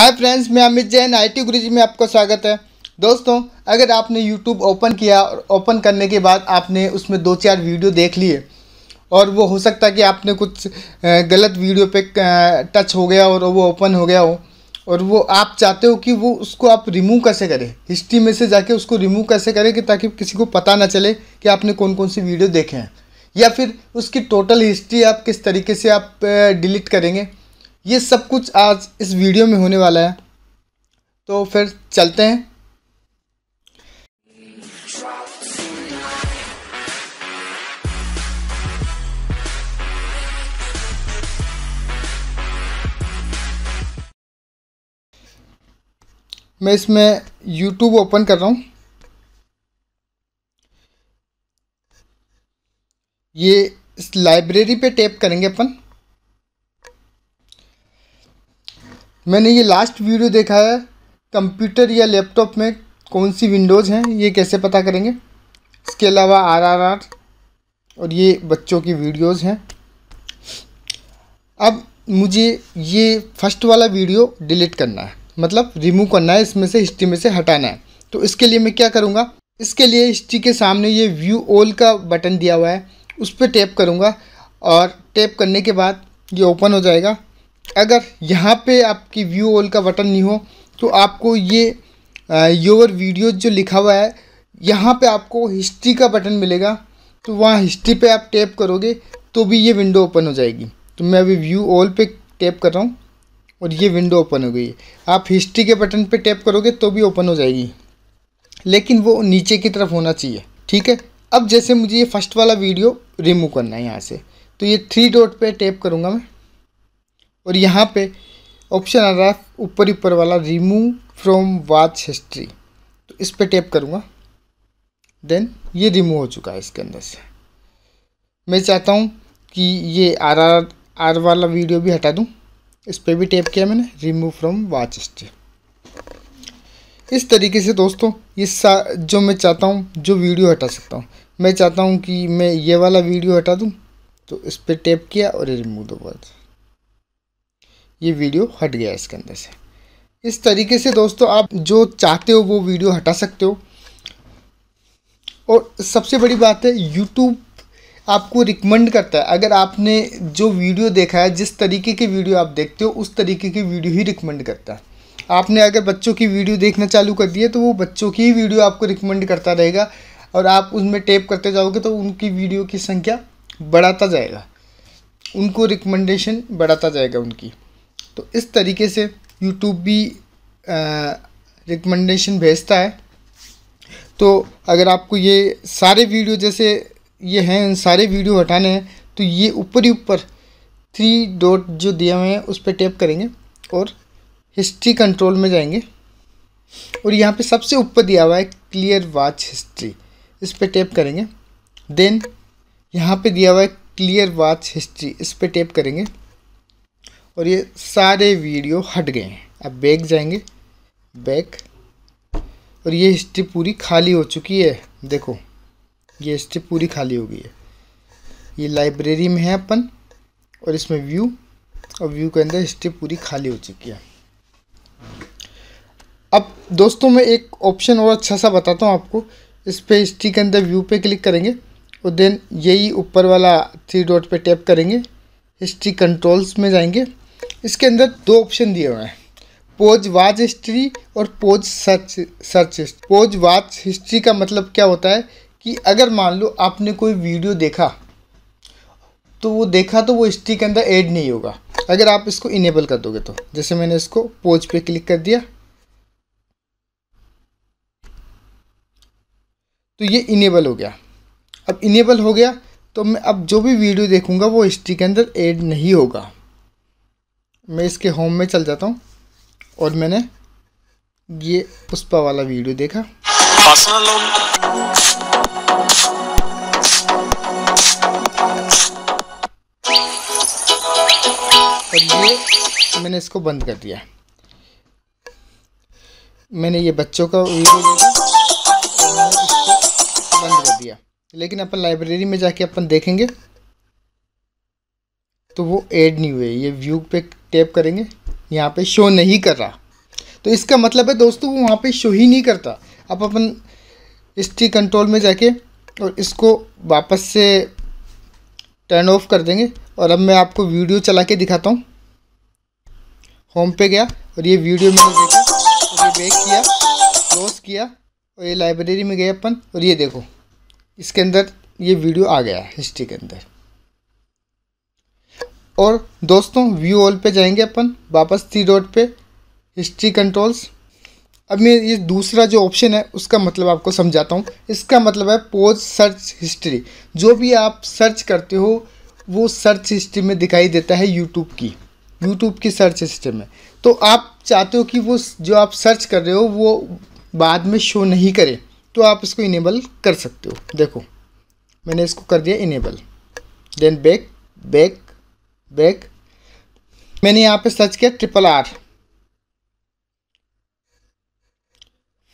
हाय friends मैं Amit Jain I T Guruji में आपका स्वागत है दोस्तों अगर आपने यूट्यूब ओपन किया और ओपन करने के बाद आपने उसमें दो चार वीडियो देख लिए और वो हो सकता है कि आपने कुछ गलत वीडियो पे टच हो गया और वो ओपन हो गया हो और वो आप चाहते हो कि वो उसको आप रिमूव कैसे करें हिस्ट्री में से जाके उसको रिमूव कैसे करें कि ताकि किसी को पता ना चले कि आपने कौन कौन सी वीडियो देखे हैं या फिर उसकी टोटल हिस्ट्री आप किस तरीके से आप डिलीट करेंगे ये सब कुछ आज इस वीडियो में होने वाला है तो फिर चलते हैं मैं इसमें YouTube ओपन कर रहा हूँ ये इस लाइब्रेरी पे टैप करेंगे अपन मैंने ये लास्ट वीडियो देखा है कंप्यूटर या लैपटॉप में कौन सी विंडोज़ हैं ये कैसे पता करेंगे इसके अलावा आर आर आर और ये बच्चों की वीडियोज़ हैं अब मुझे ये फर्स्ट वाला वीडियो डिलीट करना है मतलब रिमूव करना है इसमें से हिस्ट्री में से हटाना है तो इसके लिए मैं क्या करूँगा इसके लिए हिस्ट्री के सामने ये व्यू ऑल का बटन दिया हुआ है उस पर टैप करूँगा और टैप करने के बाद ये ओपन हो जाएगा अगर यहाँ पे आपकी व्यू ऑल का बटन नहीं हो तो आपको ये योर वीडियो जो लिखा हुआ है यहाँ पे आपको हिस्ट्री का बटन मिलेगा तो वहाँ हिस्ट्री पे आप टैप करोगे तो भी ये विंडो ओपन हो जाएगी तो मैं अभी व्यू ऑल पे टैप कर रहा हूँ और ये विंडो ओपन हो गई है आप हिस्ट्री के बटन पे टैप करोगे तो भी ओपन हो जाएगी लेकिन वो नीचे की तरफ होना चाहिए ठीक है अब जैसे मुझे ये फर्स्ट वाला वीडियो रिमूव करना है यहाँ से तो ये थ्री डॉट पर टैप करूँगा मैं और यहाँ पे ऑप्शन आ रहा है ऊपर ऊपर वाला रिमूव फ्रॉम वाच हिस्ट्री तो इस पर टैप करूँगा देन ये रिमूव हो चुका है इसके अंदर से मैं चाहता हूँ कि ये आर आर आर वाला वीडियो भी हटा दूँ इस पर भी टैप किया मैंने रिमूव फ्रॉम वाच हिस्ट्री इस तरीके से दोस्तों ये सा जो मैं चाहता हूँ जो वीडियो हटा सकता हूँ मैं चाहता हूँ कि मैं ये वाला वीडियो हटा दूँ तो इस पर टैप किया और ये रिमूव दोबारा ये वीडियो हट गया इसके अंदर से इस तरीके से दोस्तों आप जो चाहते हो वो वीडियो हटा सकते हो और सबसे बड़ी बात है यूट्यूब आपको रिकमेंड करता है अगर आपने जो वीडियो देखा है जिस तरीके की वीडियो आप देखते हो उस तरीके की वीडियो ही रिकमेंड करता है आपने अगर बच्चों की वीडियो देखना चालू कर दी है तो वो बच्चों की ही वीडियो आपको रिकमेंड करता रहेगा और आप उसमें टेप करते जाओगे तो उनकी वीडियो की संख्या बढ़ाता जाएगा उनको रिकमेंडेशन बढ़ाता जाएगा उनकी तो इस तरीके से यूट्यूब भी रिकमेंडेशन भेजता है तो अगर आपको ये सारे वीडियो जैसे ये हैं इन सारे वीडियो हटाने हैं तो ये ऊपर ही ऊपर थ्री डॉट जो दिए हुए हैं उस पर टैप करेंगे और हिस्ट्री कंट्रोल में जाएंगे और यहाँ पे सबसे ऊपर दिया हुआ है क्लियर वाच हिस्ट्री इस पर टैप करेंगे देन यहाँ पे दिया हुआ है क्लियर वाच हिस्ट्री इस पर टैप करेंगे और ये सारे वीडियो हट गए हैं अब बैक जाएंगे बैक और ये हिस्ट्री पूरी खाली हो चुकी है देखो ये हिस्ट्री पूरी खाली हो गई है ये लाइब्रेरी में है अपन और इसमें व्यू और व्यू के अंदर हिस्ट्री पूरी खाली हो चुकी है अब दोस्तों मैं एक ऑप्शन और अच्छा सा बताता हूँ आपको इस पर हिस्ट्री के अंदर व्यू पे क्लिक करेंगे और देन यही ऊपर वाला थ्री डॉट पे टैप करेंगे हिस्ट्री कंट्रोल्स में जाएंगे इसके अंदर दो ऑप्शन दिए हुए हैं पोज वाच हिस्ट्री और pause search search history pause watch history का मतलब क्या होता है कि अगर मान लो आपने कोई वीडियो देखा तो वो देखा तो वो हिस्ट्री के अंदर ऐड नहीं होगा अगर आप इसको इनेबल कर दोगे तो जैसे मैंने इसको पोज पे क्लिक कर दिया तो ये इनेबल हो गया अब इनेबल हो गया तो मैं अब जो भी वीडियो देखूंगा वो हिस्ट्री के अंदर ऐड नहीं होगा मैं इसके होम में चल जाता हूँ और मैंने ये पुष्पा वाला वीडियो देखा और ये मैंने इसको बंद कर दिया मैंने ये बच्चों का वीडियो देखा बंद कर दिया लेकिन अपन लाइब्रेरी में जाके अपन देखेंगे तो वो ऐड नहीं हुए ये व्यू पे टैप करेंगे यहाँ पे शो नहीं कर रहा तो इसका मतलब है दोस्तों वो वहाँ पे शो ही नहीं करता अब अपन हिस्ट्री कंट्रोल में जाके और इसको वापस से टर्न ऑफ कर देंगे और अब मैं आपको वीडियो चला के दिखाता हूँ होम पे गया और ये वीडियो मैंने देखा और ये बेक किया क्लोज किया और ये लाइब्रेरी में गए अपन और ये देखो इसके अंदर ये वीडियो आ गया हिस्ट्री के अंदर और दोस्तों व्यू ऑल पे जाएंगे अपन वापस थ्री डॉट पे हिस्ट्री कंट्रोल्स अब मैं ये दूसरा जो ऑप्शन है उसका मतलब आपको समझाता हूँ इसका मतलब है पोज सर्च हिस्ट्री जो भी आप सर्च करते हो वो सर्च हिस्ट्री में दिखाई देता है यूट्यूब की यूट्यूब की सर्च हिस्ट्री में तो आप चाहते हो कि वो जो आप सर्च कर रहे हो वो बाद में शो नहीं करे तो आप इसको इनेबल कर सकते हो देखो मैंने इसको कर दिया enable then back back break मैंने यहाँ पे सर्च किया triple R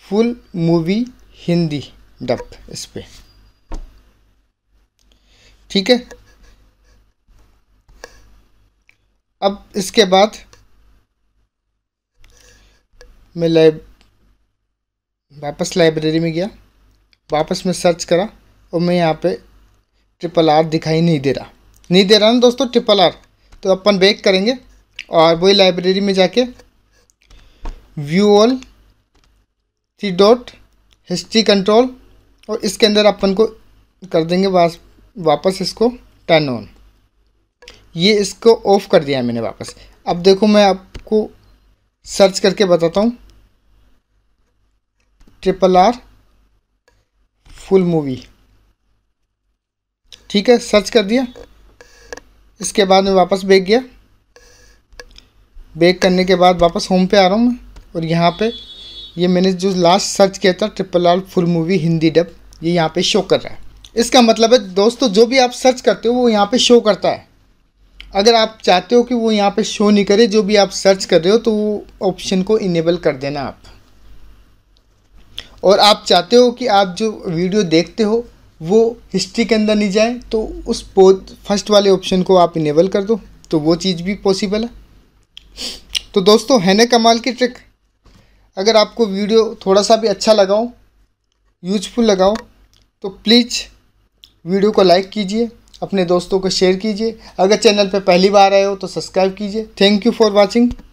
full movie Hindi dub इस पर ठीक है अब इसके बाद मैं लाइब वापस लाइब्रेरी में गया वापस मैं सर्च करा और मैं यहाँ पे ट्रिपल आर दिखाई नहीं दे रहा नहीं दे रहा ना दोस्तों ट्रिपल आर तो अपन बैक करेंगे और वही लाइब्रेरी में जाके view all three dot history control और इसके अंदर अपन को कर देंगे वापस इसको टर्न ऑन ये इसको ऑफ़ कर दिया है मैंने वापस अब देखो मैं आपको सर्च करके बताता हूँ ट्रिपल आर फुल मूवी ठीक है सर्च कर दिया इसके बाद मैं वापस बेक गया बेक करने के बाद वापस होम पे आ रहा हूँ मैं और यहाँ पे ये मैंने जो लास्ट सर्च किया था triple R full movie Hindi dub ये यहाँ पे शो कर रहा है इसका मतलब है दोस्तों जो भी आप सर्च करते हो वो यहाँ पे शो करता है अगर आप चाहते हो कि वो यहाँ पे शो नहीं करे जो भी आप सर्च कर रहे हो तो वो ऑप्शन को इनेबल कर देना आप और आप चाहते हो कि आप जो वीडियो देखते हो वो हिस्ट्री के अंदर नहीं जाए तो उस फर्स्ट वाले ऑप्शन को आप इनेबल कर दो तो वो चीज़ भी पॉसिबल है तो दोस्तों है ना कमाल की ट्रिक अगर आपको वीडियो थोड़ा सा भी अच्छा लगाओ यूजफुल लगाओ तो प्लीज़ वीडियो को लाइक कीजिए अपने दोस्तों को शेयर कीजिए अगर चैनल पर पहली बार आए हो तो सब्सक्राइब कीजिए थैंक यू फॉर वॉचिंग